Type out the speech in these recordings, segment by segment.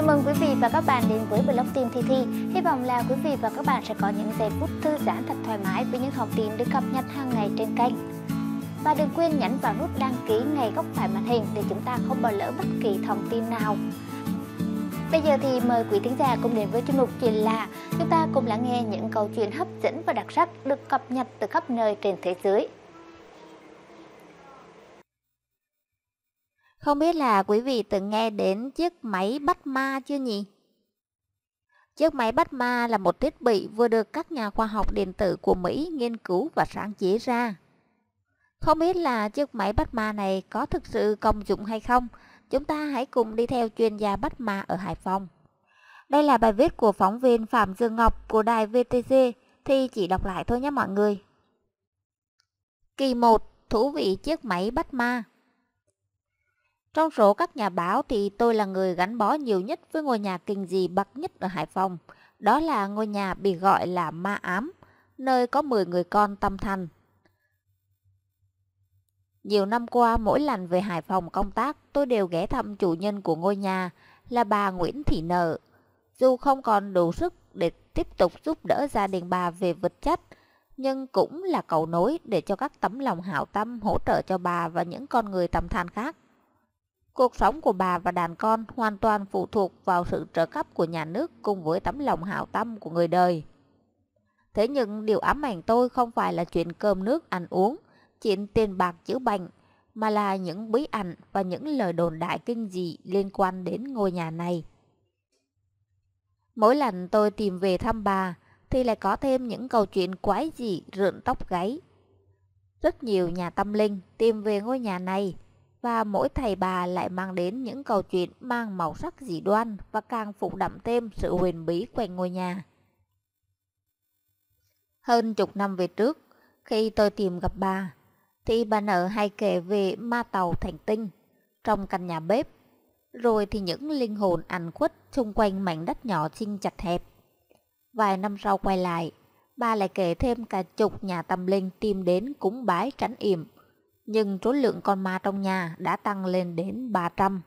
Chào mừng quý vị và các bạn đến với blog tin Thi Thi. Hy vọng là quý vị và các bạn sẽ có những giây phút thư giãn thật thoải mái với những học tin được cập nhật hàng ngày trên kênh. Và đừng quên nhấn vào nút đăng ký ngay góc phải màn hình để chúng ta không bỏ lỡ bất kỳ thông tin nào. Bây giờ thì mời quý thính giả cùng đến với chuyên mục chuyện lạ chúng ta cùng lắng nghe những câu chuyện hấp dẫn và đặc sắc được cập nhật từ khắp nơi trên thế giới Không biết là quý vị từng nghe đến chiếc máy bắt ma chưa nhỉ? Chiếc máy bắt ma là một thiết bị vừa được các nhà khoa học điện tử của Mỹ nghiên cứu và sáng chế ra. Không biết là chiếc máy bắt ma này có thực sự công dụng hay không? Chúng ta hãy cùng đi theo chuyên gia bắt ma ở Hải Phòng. Đây là bài viết của phóng viên Phạm Dương Ngọc của đài VTC, thì chỉ đọc lại thôi nhé mọi người. Kỳ 1. Thú vị chiếc máy bắt ma trong số các nhà báo thì tôi là người gắn bó nhiều nhất với ngôi nhà kinh dị bậc nhất ở Hải Phòng. Đó là ngôi nhà bị gọi là Ma Ám, nơi có 10 người con tâm thần. Nhiều năm qua mỗi lần về Hải Phòng công tác tôi đều ghé thăm chủ nhân của ngôi nhà là bà Nguyễn Thị Nợ. Dù không còn đủ sức để tiếp tục giúp đỡ gia đình bà về vật chất, nhưng cũng là cầu nối để cho các tấm lòng hảo tâm hỗ trợ cho bà và những con người tầm than khác Cuộc sống của bà và đàn con hoàn toàn phụ thuộc vào sự trợ cấp của nhà nước cùng với tấm lòng hảo tâm của người đời. Thế nhưng điều ám ảnh tôi không phải là chuyện cơm nước ăn uống, chuyện tiền bạc chữ bệnh, mà là những bí ẩn và những lời đồn đại kinh dị liên quan đến ngôi nhà này. Mỗi lần tôi tìm về thăm bà thì lại có thêm những câu chuyện quái dị rượn tóc gáy. Rất nhiều nhà tâm linh tìm về ngôi nhà này và mỗi thầy bà lại mang đến những câu chuyện mang màu sắc dị đoan và càng phụ đậm thêm sự huyền bí quanh ngôi nhà. Hơn chục năm về trước, khi tôi tìm gặp bà, thì bà nợ hay kể về ma tàu thành tinh trong căn nhà bếp, rồi thì những linh hồn ảnh khuất xung quanh mảnh đất nhỏ xinh chặt hẹp. Vài năm sau quay lại, bà lại kể thêm cả chục nhà tâm linh tìm đến cúng bái tránh yểm nhưng số lượng con ma trong nhà đã tăng lên đến 300.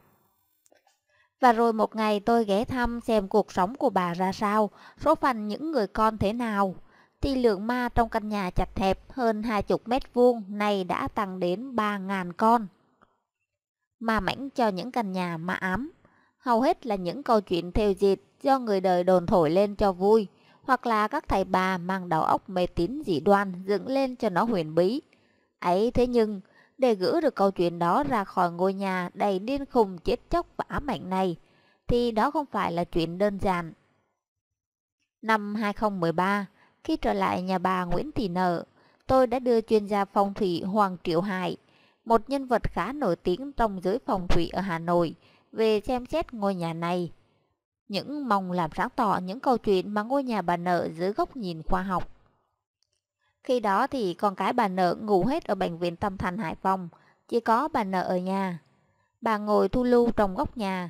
Và rồi một ngày tôi ghé thăm xem cuộc sống của bà ra sao, số phận những người con thế nào. Thì lượng ma trong căn nhà chặt hẹp hơn 20 mét vuông này đã tăng đến 3.000 con. Ma mảnh cho những căn nhà ma ám. Hầu hết là những câu chuyện theo dệt do người đời đồn thổi lên cho vui, hoặc là các thầy bà mang đầu óc mê tín dị đoan dựng lên cho nó huyền bí ấy thế nhưng để gỡ được câu chuyện đó ra khỏi ngôi nhà đầy điên khùng chết chóc và ám ảnh này thì đó không phải là chuyện đơn giản. Năm 2013, khi trở lại nhà bà Nguyễn Thị Nợ, tôi đã đưa chuyên gia phong thủy Hoàng Triệu Hải, một nhân vật khá nổi tiếng trong giới phong thủy ở Hà Nội, về xem xét ngôi nhà này. Những mong làm sáng tỏ những câu chuyện mà ngôi nhà bà Nợ dưới góc nhìn khoa học. Khi đó thì con cái bà nợ ngủ hết ở bệnh viện Tâm Thành Hải Phòng, chỉ có bà nợ ở nhà. Bà ngồi thu lưu trong góc nhà,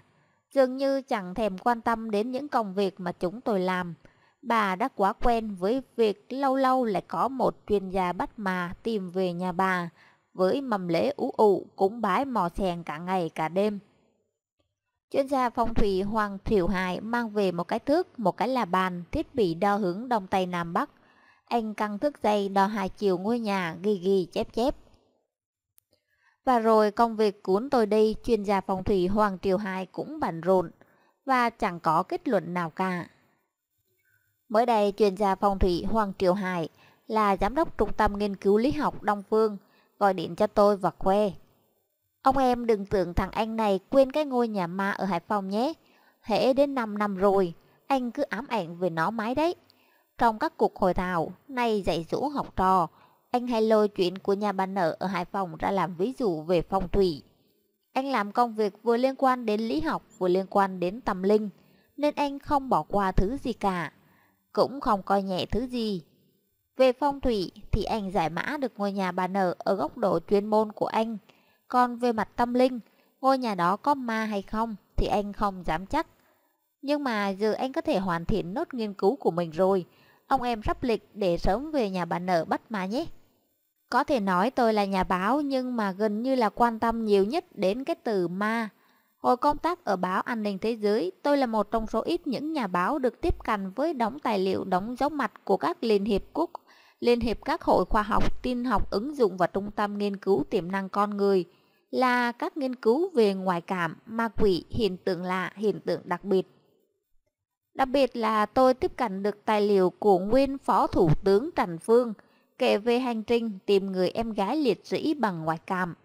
dường như chẳng thèm quan tâm đến những công việc mà chúng tôi làm. Bà đã quá quen với việc lâu lâu lại có một chuyên gia bắt mà tìm về nhà bà với mầm lễ ú ụ cúng bái mò sèn cả ngày cả đêm. Chuyên gia phong thủy Hoàng Thiểu Hải mang về một cái thước, một cái là bàn, thiết bị đo hướng đông tây nam bắc – anh căng thước dây đo hai chiều ngôi nhà ghi ghi chép chép. Và rồi công việc cuốn tôi đi, chuyên gia phong thủy Hoàng Triều Hải cũng bận rộn và chẳng có kết luận nào cả. Mới đây, chuyên gia phong thủy Hoàng Triều Hải là giám đốc trung tâm nghiên cứu lý học Đông Phương gọi điện cho tôi và khoe. Ông em đừng tưởng thằng anh này quên cái ngôi nhà ma ở Hải Phòng nhé. Hễ đến 5 năm rồi, anh cứ ám ảnh về nó mãi đấy. Trong các cuộc hội thảo nay dạy dỗ học trò, anh hay lôi chuyện của nhà bà nợ ở Hải Phòng ra làm ví dụ về phong thủy. Anh làm công việc vừa liên quan đến lý học vừa liên quan đến tâm linh, nên anh không bỏ qua thứ gì cả, cũng không coi nhẹ thứ gì. Về phong thủy thì anh giải mã được ngôi nhà bà nở ở góc độ chuyên môn của anh, còn về mặt tâm linh, ngôi nhà đó có ma hay không thì anh không dám chắc. Nhưng mà giờ anh có thể hoàn thiện nốt nghiên cứu của mình rồi, Ông em sắp lịch để sớm về nhà bà nở bắt mà nhé. Có thể nói tôi là nhà báo nhưng mà gần như là quan tâm nhiều nhất đến cái từ ma. Hồi công tác ở báo An ninh Thế giới, tôi là một trong số ít những nhà báo được tiếp cận với đóng tài liệu đóng dấu mặt của các Liên Hiệp Quốc, Liên Hiệp các hội khoa học, tin học ứng dụng và trung tâm nghiên cứu tiềm năng con người, là các nghiên cứu về ngoại cảm, ma quỷ, hiện tượng lạ, hiện tượng đặc biệt. Đặc biệt là tôi tiếp cận được tài liệu của nguyên Phó Thủ tướng Trần Phương kể về hành trình tìm người em gái liệt sĩ bằng ngoại cảm.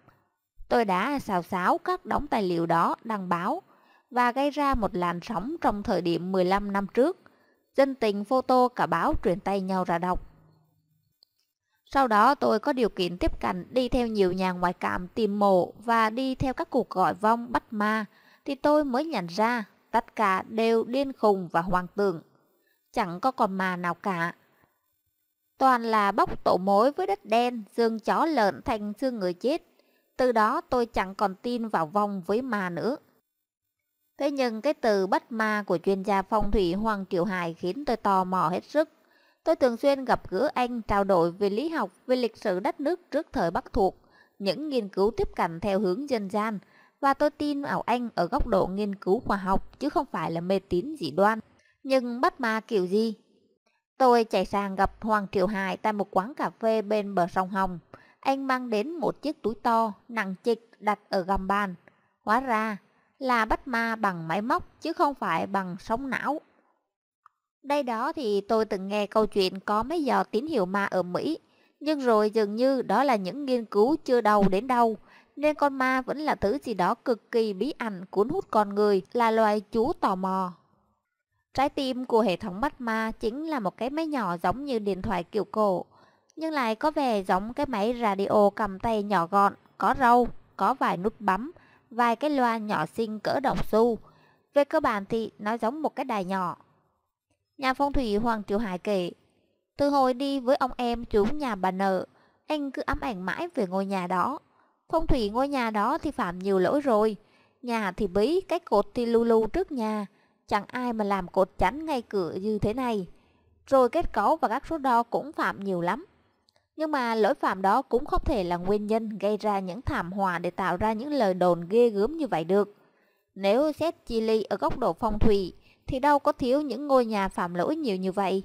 Tôi đã xào xáo các đống tài liệu đó đăng báo và gây ra một làn sóng trong thời điểm 15 năm trước. Dân tình photo cả báo truyền tay nhau ra đọc. Sau đó tôi có điều kiện tiếp cận đi theo nhiều nhà ngoại cảm tìm mộ và đi theo các cuộc gọi vong bắt ma thì tôi mới nhận ra tất cả đều điên khùng và hoang tưởng. Chẳng có con mà nào cả. Toàn là bóc tổ mối với đất đen, xương chó lợn thành xương người chết. Từ đó tôi chẳng còn tin vào vong với ma nữa. Thế nhưng cái từ bắt ma của chuyên gia phong thủy Hoàng Triệu Hải khiến tôi tò mò hết sức. Tôi thường xuyên gặp gỡ anh trao đổi về lý học, về lịch sử đất nước trước thời Bắc thuộc, những nghiên cứu tiếp cận theo hướng dân gian, và tôi tin ảo anh ở góc độ nghiên cứu khoa học chứ không phải là mê tín dị đoan. Nhưng bắt ma kiểu gì? Tôi chạy sang gặp Hoàng Triệu Hải tại một quán cà phê bên bờ sông Hồng. Anh mang đến một chiếc túi to, nặng trịch đặt ở gầm bàn. Hóa ra là bắt ma bằng máy móc chứ không phải bằng sóng não. Đây đó thì tôi từng nghe câu chuyện có mấy giờ tín hiệu ma ở Mỹ, nhưng rồi dường như đó là những nghiên cứu chưa đầu đến đâu nên con ma vẫn là thứ gì đó cực kỳ bí ẩn cuốn hút con người là loài chú tò mò. Trái tim của hệ thống mắt ma chính là một cái máy nhỏ giống như điện thoại kiểu cổ, nhưng lại có vẻ giống cái máy radio cầm tay nhỏ gọn, có râu, có vài nút bấm, vài cái loa nhỏ xinh cỡ đồng xu. Về cơ bản thì nó giống một cái đài nhỏ. Nhà phong thủy Hoàng triều Hải kể, từ hồi đi với ông em chủ nhà bà nợ, anh cứ ám ảnh mãi về ngôi nhà đó. Phong thủy ngôi nhà đó thì phạm nhiều lỗi rồi. Nhà thì bí, cái cột thì lu lu trước nhà. Chẳng ai mà làm cột chắn ngay cửa như thế này. Rồi kết cấu và các số đo cũng phạm nhiều lắm. Nhưng mà lỗi phạm đó cũng không thể là nguyên nhân gây ra những thảm họa để tạo ra những lời đồn ghê gớm như vậy được. Nếu xét chi ly ở góc độ phong thủy thì đâu có thiếu những ngôi nhà phạm lỗi nhiều như vậy.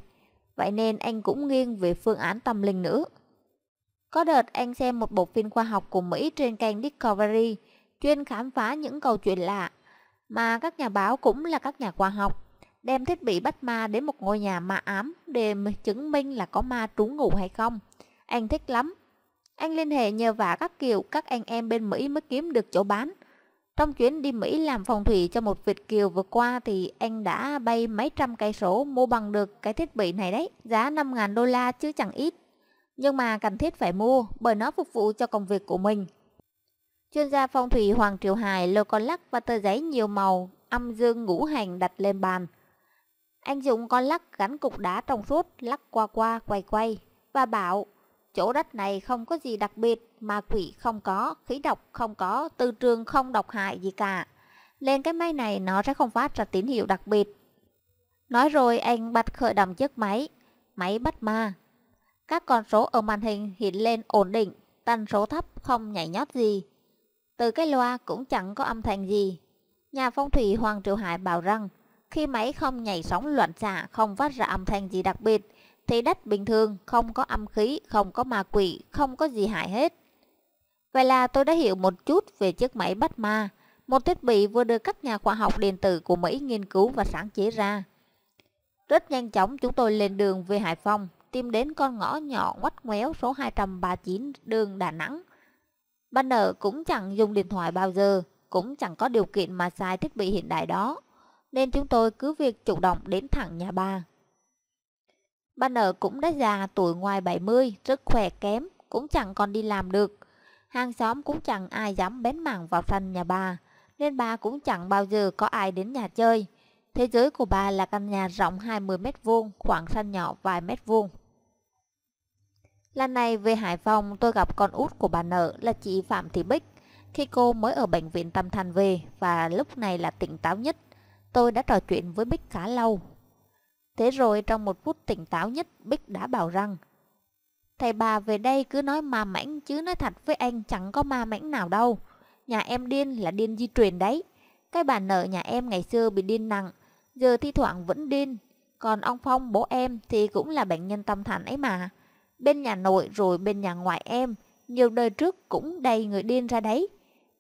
Vậy nên anh cũng nghiêng về phương án tâm linh nữa. Có đợt anh xem một bộ phim khoa học của Mỹ trên kênh Discovery, chuyên khám phá những câu chuyện lạ, mà các nhà báo cũng là các nhà khoa học, đem thiết bị bắt ma đến một ngôi nhà ma ám để chứng minh là có ma trú ngụ hay không. Anh thích lắm. Anh liên hệ nhờ vả các kiều các anh em bên Mỹ mới kiếm được chỗ bán. Trong chuyến đi Mỹ làm phòng thủy cho một Việt Kiều vừa qua thì anh đã bay mấy trăm cây số mua bằng được cái thiết bị này đấy. Giá 5.000 đô la chứ chẳng ít nhưng mà cần thiết phải mua bởi nó phục vụ cho công việc của mình. Chuyên gia phong thủy Hoàng Triều Hải lôi con lắc và tờ giấy nhiều màu âm dương ngũ hành đặt lên bàn. Anh dùng con lắc gắn cục đá trong suốt lắc qua qua quay quay và bảo chỗ đất này không có gì đặc biệt mà quỷ không có, khí độc không có, tư trường không độc hại gì cả. Lên cái máy này nó sẽ không phát ra tín hiệu đặc biệt. Nói rồi anh bật khởi động chiếc máy, máy bắt ma các con số ở màn hình hiện lên ổn định, tần số thấp không nhảy nhót gì. Từ cái loa cũng chẳng có âm thanh gì. Nhà phong thủy Hoàng Triều Hải bảo rằng khi máy không nhảy sóng loạn xạ không phát ra âm thanh gì đặc biệt thì đất bình thường không có âm khí, không có ma quỷ, không có gì hại hết. Vậy là tôi đã hiểu một chút về chiếc máy bắt ma, một thiết bị vừa được các nhà khoa học điện tử của Mỹ nghiên cứu và sáng chế ra. Rất nhanh chóng chúng tôi lên đường về Hải Phòng tìm đến con ngõ nhỏ ngoắt ngoéo số 239 đường Đà Nẵng. Ban nở cũng chẳng dùng điện thoại bao giờ, cũng chẳng có điều kiện mà xài thiết bị hiện đại đó, nên chúng tôi cứ việc chủ động đến thẳng nhà bà. Ban nở cũng đã già tuổi ngoài 70, sức khỏe kém, cũng chẳng còn đi làm được. Hàng xóm cũng chẳng ai dám bén mảng vào sân nhà bà, nên bà cũng chẳng bao giờ có ai đến nhà chơi. Thế giới của bà là căn nhà rộng 20 mét vuông, khoảng sân nhỏ vài mét vuông. Lần này về Hải Phòng tôi gặp con út của bà nợ là chị Phạm Thị Bích khi cô mới ở bệnh viện tâm thần về và lúc này là tỉnh táo nhất. Tôi đã trò chuyện với Bích khá lâu. Thế rồi trong một phút tỉnh táo nhất Bích đã bảo rằng Thầy bà về đây cứ nói ma mãnh chứ nói thật với anh chẳng có ma mãnh nào đâu. Nhà em điên là điên di truyền đấy. Cái bà nợ nhà em ngày xưa bị điên nặng, giờ thi thoảng vẫn điên. Còn ông Phong bố em thì cũng là bệnh nhân tâm thần ấy mà. Bên nhà nội rồi bên nhà ngoại em, nhiều đời trước cũng đầy người điên ra đấy.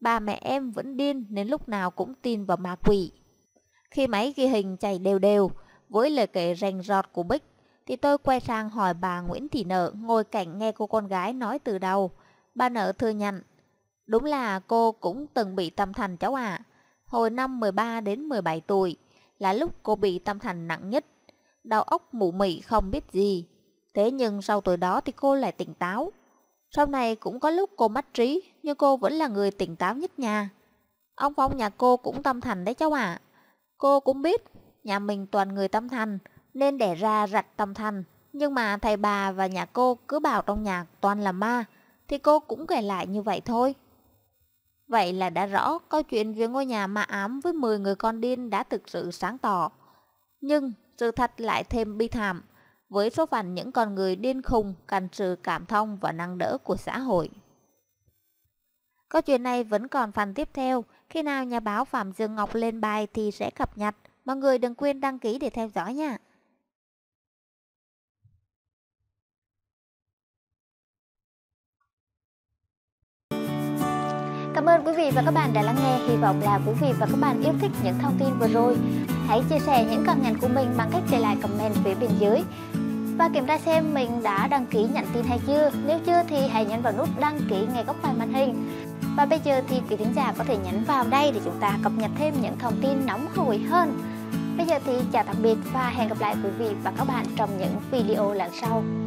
Ba mẹ em vẫn điên nên lúc nào cũng tin vào ma quỷ. Khi máy ghi hình chạy đều đều, với lời kể rành rọt của Bích, thì tôi quay sang hỏi bà Nguyễn Thị Nợ ngồi cạnh nghe cô con gái nói từ đầu. Bà Nợ thừa nhận, đúng là cô cũng từng bị tâm thần cháu ạ. À. Hồi năm 13 đến 17 tuổi là lúc cô bị tâm thần nặng nhất. Đau óc mụ mị không biết gì, Thế nhưng sau tuổi đó thì cô lại tỉnh táo. Sau này cũng có lúc cô mất trí, nhưng cô vẫn là người tỉnh táo nhất nhà. Ông Phong nhà cô cũng tâm thành đấy cháu ạ. Cô cũng biết, nhà mình toàn người tâm thành, nên đẻ ra rạch tâm thành. Nhưng mà thầy bà và nhà cô cứ bảo trong nhà toàn là ma, thì cô cũng kể lại như vậy thôi. Vậy là đã rõ câu chuyện về ngôi nhà ma ám với 10 người con điên đã thực sự sáng tỏ. Nhưng sự thật lại thêm bi thảm với số phận những con người điên khùng, cần sự cảm thông và nâng đỡ của xã hội. Câu chuyện này vẫn còn phần tiếp theo, khi nào nhà báo Phạm Dương Ngọc lên bài thì sẽ cập nhật. Mọi người đừng quên đăng ký để theo dõi nha. Cảm ơn quý vị và các bạn đã lắng nghe. Hy vọng là quý vị và các bạn yêu thích những thông tin vừa rồi. Hãy chia sẻ những cảm nhận của mình bằng cách để lại comment phía bên dưới và kiểm tra xem mình đã đăng ký nhận tin hay chưa. Nếu chưa thì hãy nhấn vào nút đăng ký ngay góc phải màn hình. Và bây giờ thì quý thính giả có thể nhấn vào đây để chúng ta cập nhật thêm những thông tin nóng hổi hơn. Bây giờ thì chào tạm biệt và hẹn gặp lại quý vị và các bạn trong những video lần sau.